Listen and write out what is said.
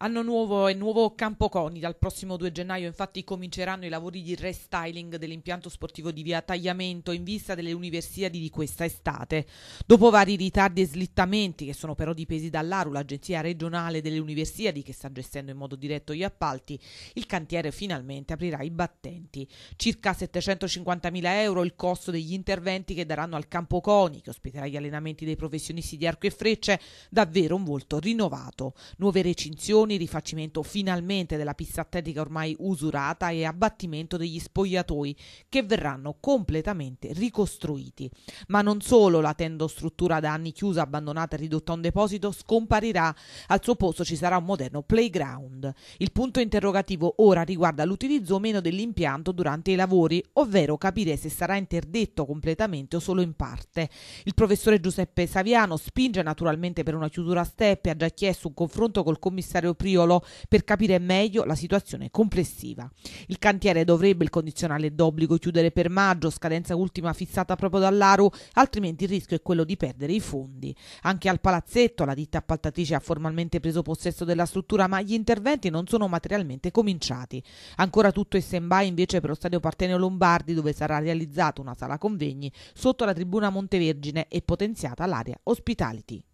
Anno nuovo e nuovo campo Coni. Dal prossimo 2 gennaio infatti cominceranno i lavori di restyling dell'impianto sportivo di via Tagliamento in vista delle universiadi di questa estate. Dopo vari ritardi e slittamenti che sono però dipesi dall'ARU, l'agenzia regionale delle universiadi che sta gestendo in modo diretto gli appalti, il cantiere finalmente aprirà i battenti. Circa 750.000 euro il costo degli interventi che daranno al campo Coni, che ospiterà gli allenamenti dei professionisti di arco e frecce, davvero un volto rinnovato. Nuove recinzioni con il rifacimento finalmente della pista atletica ormai usurata e abbattimento degli spogliatoi che verranno completamente ricostruiti. Ma non solo la tendostruttura da anni chiusa, abbandonata e ridotta a un deposito scomparirà, al suo posto ci sarà un moderno playground. Il punto interrogativo ora riguarda l'utilizzo o meno dell'impianto durante i lavori, ovvero capire se sarà interdetto completamente o solo in parte. Il professore Giuseppe Saviano spinge naturalmente per una chiusura a steppe, ha già chiesto un confronto col commissario Priolo per capire meglio la situazione complessiva. Il cantiere dovrebbe il condizionale d'obbligo chiudere per maggio, scadenza ultima fissata proprio dall'ARU, altrimenti il rischio è quello di perdere i fondi. Anche al palazzetto la ditta appaltatrice ha formalmente preso possesso della struttura, ma gli interventi non sono materialmente cominciati. Ancora tutto è stand-by invece per lo stadio Partenio Lombardi, dove sarà realizzata una sala convegni sotto la tribuna Montevergine e potenziata l'area ospitality.